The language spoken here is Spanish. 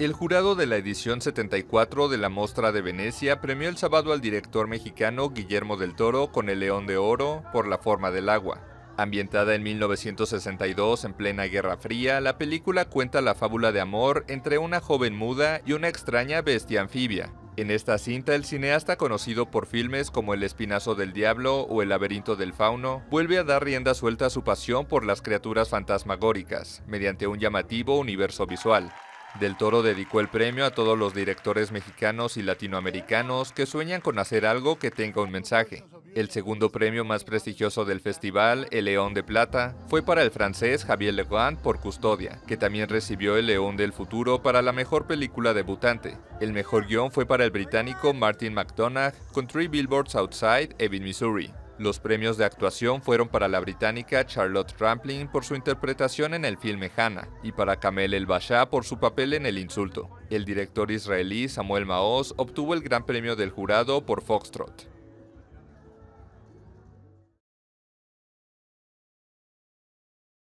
El jurado de la edición 74 de la Mostra de Venecia premió el sábado al director mexicano Guillermo del Toro con el León de Oro por La forma del agua. Ambientada en 1962 en plena Guerra Fría, la película cuenta la fábula de amor entre una joven muda y una extraña bestia anfibia. En esta cinta, el cineasta conocido por filmes como El Espinazo del Diablo o El Laberinto del Fauno, vuelve a dar rienda suelta a su pasión por las criaturas fantasmagóricas, mediante un llamativo universo visual. Del Toro dedicó el premio a todos los directores mexicanos y latinoamericanos que sueñan con hacer algo que tenga un mensaje. El segundo premio más prestigioso del festival, el León de Plata, fue para el francés Javier Legrand por Custodia, que también recibió el León del Futuro para la mejor película debutante. El mejor guión fue para el británico Martin McDonagh con Three Billboards Outside Ebbing, Missouri. Los premios de actuación fueron para la británica Charlotte Rampling por su interpretación en el filme Hannah y para Kamel El-Basha por su papel en El Insulto. El director israelí Samuel Maoz obtuvo el Gran Premio del Jurado por Foxtrot.